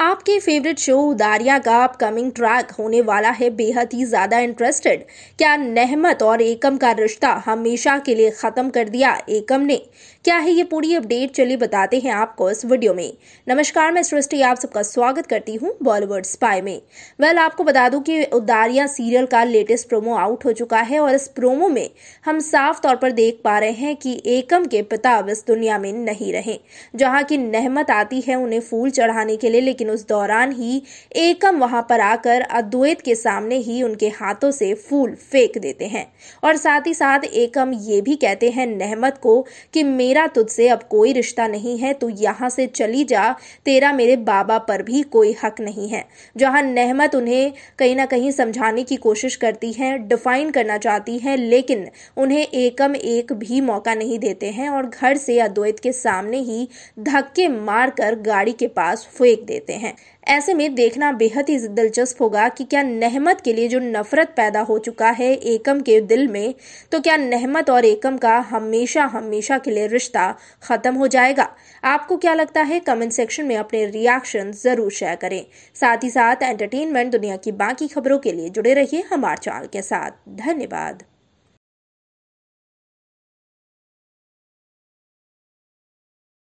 आपके favourite show उदारिया का upcoming track होने वाला है बेहद ही ज्यादा इंटरेस्टेड क्या नहमत और एकम का रिश्ता हमेशा के लिए खत्म कर दिया एकम ने क्या है ये पूरी अपडेट चलिए बताते हैं आपको इस वीडियो में नमस्कार मैं सृष्टि आप सबका स्वागत करती हूँ बॉलीवुड स्पाई में वेल आपको बता दूं कि उदारिया सीरियल का लेटेस्ट प्रोमो आउट हो चुका है और इस प्रोमो में हम साफ तौर पर देख पा रहे हैं कि एकम के पिता अब इस दुनिया में नहीं रहे जहाँ की नहमत आती है उन्हें फूल चढ़ाने के लिए लेकिन उस दौरान ही एकम वहां पर आकर अद्वैत के सामने ही उनके हाथों से फूल फेंक देते हैं और साथ ही साथ एकम ये भी कहते हैं नहमत को कि मेरा तुझसे अब कोई रिश्ता नहीं है तू यहाँ से चली जा तेरा मेरे बाबा पर भी कोई हक नहीं है जहाँ नहमत उन्हें कहीं ना कहीं समझाने की कोशिश करती है डिफाइन करना चाहती है लेकिन उन्हें एकम एक भी मौका नहीं देते हैं और घर से अद्वैत के सामने ही धक्के मारकर गाड़ी के पास फेंक देते हैं हैं ऐसे में देखना बेहद ही दिलचस्प होगा कि क्या नहमत के लिए जो नफरत पैदा हो चुका है एकम के दिल में तो क्या नहमत और एकम का हमेशा हमेशा के लिए रिश्ता ख़त्म हो जाएगा आपको क्या लगता है कमेंट सेक्शन में अपने रिएक्शन ज़रूर शेयर करें साथ ही साथ एंटरटेनमेंट दुनिया की बाकी खबरों के लिए जुड़े रहिए हमारे चैनल के साथ धन्यवाद